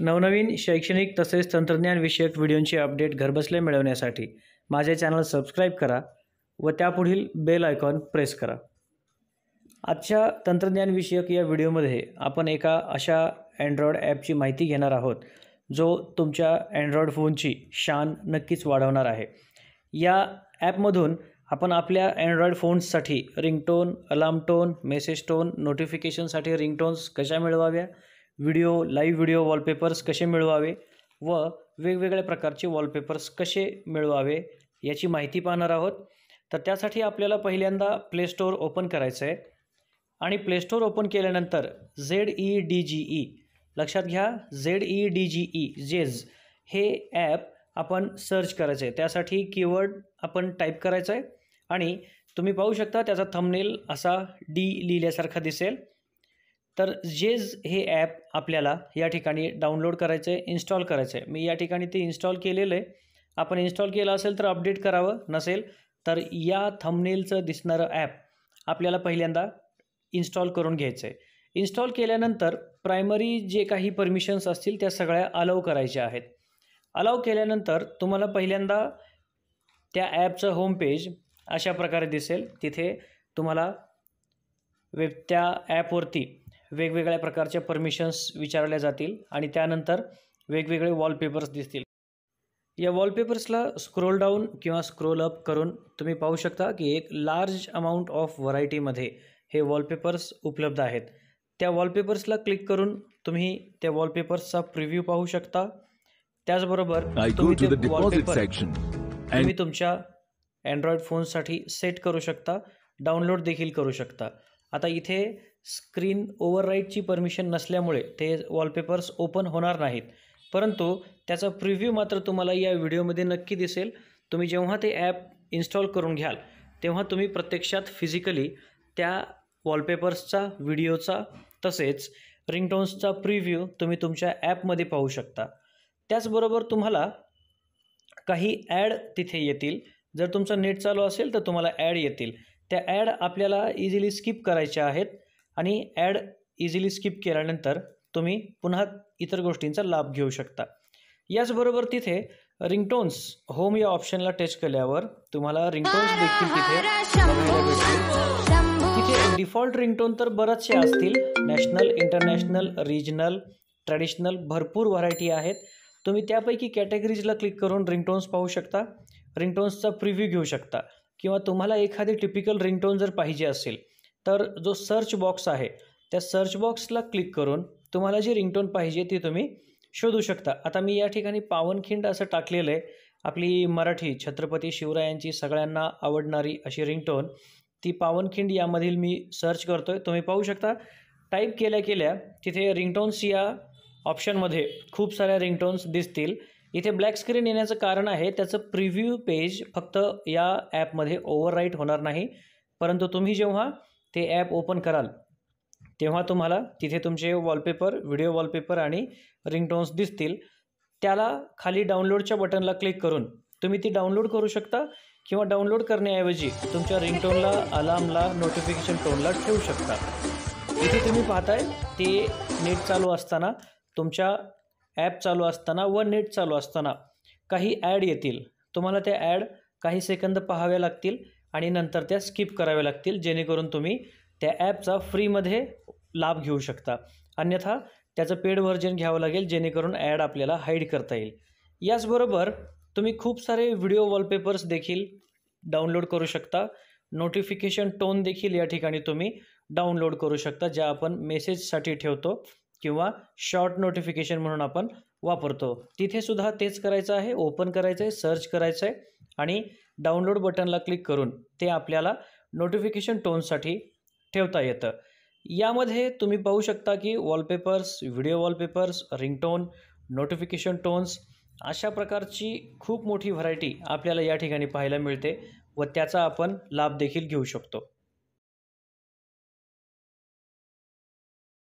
नवनवीन शैक्षणिक तसेच तंत्रज्ञान विषयक व्हिडिओंचे अपडेट घरबसले मिळवण्यासाठी माझे चॅनल सबस्क्राईब करा व त्यापुढील बेल आयकॉन प्रेस करा आजच्या तंत्रज्ञानविषयक या व्हिडिओमध्ये आपण एका अशा अँड्रॉइड ॲपची माहिती घेणार आहोत जो तुमच्या अँड्रॉइड फोनची शान नक्कीच वाढवणार आहे या ॲपमधून आपण आपल्या अँड्रॉइड फोन्ससाठी ringtone alarm tone message tone नोटिफिकेशनसाठी रिंगटोन्स कशा मिळवाव्या व्हिडिओ लाईव्ह व्हिडिओ वॉलपेपर्स कसे मिळवावे व वेगवेगळ्या प्रकारचे वॉलपेपर्स कसे मिळवावे याची माहिती पाहणार आहोत तर त्यासाठी आपल्याला पहिल्यांदा प्लेस्टोअर ओपन करायचं आहे आणि प्लेस्टोअर ओपन केल्यानंतर Z E D G E लक्षात घ्या Z E D G E जेज हे ॲप आपण सर्च करायचं आहे त्यासाठी कीवर्ड आपण टाईप करायचं आहे आणि तुम्ही पाहू शकता त्याचा थंबनेल असा डी लिहिल्यासारखा दिसेल तर जेज हे ॲप आपल्याला या ठिकाणी डाउनलोड करायचं आहे इन्स्टॉल करायचं आहे मी या ठिकाणी ते इन्स्टॉल केलेलं आहे आपण इन्स्टॉल केलं असेल तर अपडेट करावं नसेल तर या थंबनेलचं दिसणारं ॲप आपल्याला पहिल्यांदा इन्स्टॉल करून घ्यायचं आहे इन्स्टॉल केल्यानंतर प्रायमरी जे काही परमिशन्स असतील त्या सगळ्या अलाव करायच्या आहेत अलाव केल्यानंतर तुम्हाला पहिल्यांदा त्या ॲपचं होम पेज अशा प्रकारे दिसेल तिथे तुम्हाला वेब त्या ॲपवरती वेगवेगळ्या प्रकारच्या परमिशन्स विचारल्या जातील आणि त्यानंतर वेगवेगळे वॉलपेपर्स दिसतील या वॉलपेपर्सला स्क्रोल डाऊन किंवा स्क्रोल अप करून तुम्ही पाहू शकता की एक लार्ज अमाऊंट ऑफ व्हरायटीमध्ये हे वॉलपेपर्स उपलब्ध आहेत त्या वॉलपेपर्सला क्लिक करून तुम्ही त्या वॉलपेपर्सचा प्रिव्ह्यू पाहू शकता त्याचबरोबर तुम्ही वॉलपेपर तुम्ही तुमच्या अँड्रॉइड फोनसाठी सेट करू शकता डाउनलोड देखील करू शकता आता इथे स्क्रीन ओव्हरराईटची परमिशन नसल्यामुळे ते वॉलपेपर्स ओपन होणार नाहीत परंतु त्याचा प्रिव्ह्यू मात्र तुम्हाला या व्हिडिओमध्ये नक्की दिसेल तुम्ही जेव्हा ते ॲप इन्स्टॉल करून घ्याल तेव्हा तुम्ही प्रत्यक्षात फिजिकली त्या वॉलपेपर्सचा व्हिडिओचा तसेच रिंगटोन्सचा प्रिव्ह्यू तुम्ही तुमच्या ॲपमध्ये पाहू शकता त्याचबरोबर तुम्हाला काही ॲड तिथे येतील जर तुमचं नेट चालू असेल तर तुम्हाला ॲड येतील त्या ॲड आपल्याला इझिली स्किप करायच्या आहेत आणि ॲड इझिली स्किप केल्यानंतर तुम्ही पुन्हा इतर गोष्टींचा लाभ घेऊ शकता याचबरोबर तिथे रिंगटोन्स होम या ऑप्शनला टच केल्यावर तुम्हाला रिंगटोन्स देखील तिथे तिथे डिफॉल्ट रिंगटोन तर बरेचसे असतील नॅशनल इंटरनॅशनल रिजनल ट्रॅडिशनल भरपूर व्हरायटी आहेत तुम्ही त्यापैकी कॅटेगरीजला क्लिक करून रिंगटोन्स पाहू शकता रिंगटोन्सचा प्रिव्ह्यू घेऊ शकता किंवा तुम्हाला एखादी टिपिकल रिंगटोन जर पाहिजे असेल तर जो सर्च बॉक्स आहे त्या सर्च बॉक्सला क्लिक करून तुम्हाला जी रिंगटोन पाहिजे ती तुम्ही शोधू शकता आता मी या ठिकाणी पावनखिंड असं टाकलेलं आहे आपली मराठी छत्रपती शिवरायांची सगळ्यांना आवडणारी अशी रिंगटोन ती पावनखिंड यामधील मी सर्च करतो आहे तुम्ही पाहू शकता टाईप केल्या केल्या तिथे रिंगटोन्स या ऑप्शनमध्ये खूप साऱ्या रिंगटोन्स दिसतील इथे ब्लॅक स्क्रीन येण्याचं कारण आहे त्याचं प्रिव्ह्यू पेज फक्त या ॲपमध्ये ओव्हरराईट होणार नाही परंतु तुम्ही जेव्हा ते ॲप ओपन कराल तेव्हा तुम्हाला तिथे तुमचे वॉलपेपर व्हिडिओ वॉलपेपर आणि रिंगटोन्स दिसतील त्याला खाली डाउनलोडच्या बटनला क्लिक करून तुम्ही ती डाउनलोड करू शकता किंवा डाउनलोड करण्याऐवजी तुमच्या रिंगटोनला अलार्मला नोटिफिकेशन टोनला ठेवू शकता इथे तुम्ही पाहताय ते नेट चालू असताना तुमच्या ॲप चालू असताना व नेट चालू असताना काही ॲड येतील तुम्हाला त्या ॲड काही सेकंद पहावे लागतील आणि नंतर त्या स्किप कराव्या लागतील जेणेकरून तुम्ही त्या ॲपचा फ्रीमध्ये लाभ घेऊ शकता अन्यथा त्याचं पेड व्हर्जन घ्यावं लागेल जेणेकरून ॲड आपल्याला हाईड करता येईल याचबरोबर तुम्ही खूप सारे व्हिडिओ वॉलपेपर्स देखील डाउनलोड करू शकता नोटिफिकेशन टोन देखील या ठिकाणी तुम्ही डाउनलोड करू शकता ज्या आपण मेसेजसाठी ठेवतो किंवा शॉर्ट नोटिफिकेशन म्हणून आपण वापरतो तिथेसुद्धा तेच करायचं आहे ओपन करायचं आहे सर्च करायचं आहे आणि डाउनलोड बटनला क्लिक करून ते आपल्याला नोटिफिकेशन टोनसाठी ठेवता येतं यामध्ये तुम्ही पाहू शकता की wallpapers video wallpapers ringtone notification tones अशा प्रकारची खूप मोठी व्हरायटी आपल्याला या ठिकाणी पाहायला मिळते व त्याचा आपण लाभ देखील घेऊ शकतो